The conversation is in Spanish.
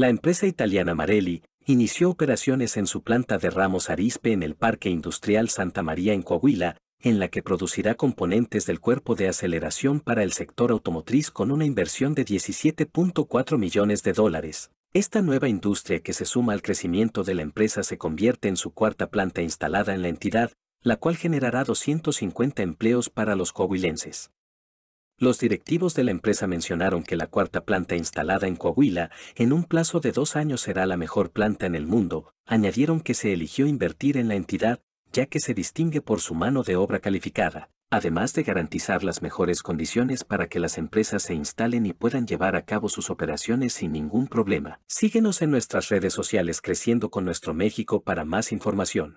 La empresa italiana Marelli inició operaciones en su planta de Ramos Arispe en el Parque Industrial Santa María en Coahuila, en la que producirá componentes del cuerpo de aceleración para el sector automotriz con una inversión de 17.4 millones de dólares. Esta nueva industria que se suma al crecimiento de la empresa se convierte en su cuarta planta instalada en la entidad, la cual generará 250 empleos para los coahuilenses. Los directivos de la empresa mencionaron que la cuarta planta instalada en Coahuila en un plazo de dos años será la mejor planta en el mundo, añadieron que se eligió invertir en la entidad, ya que se distingue por su mano de obra calificada, además de garantizar las mejores condiciones para que las empresas se instalen y puedan llevar a cabo sus operaciones sin ningún problema. Síguenos en nuestras redes sociales creciendo con nuestro México para más información.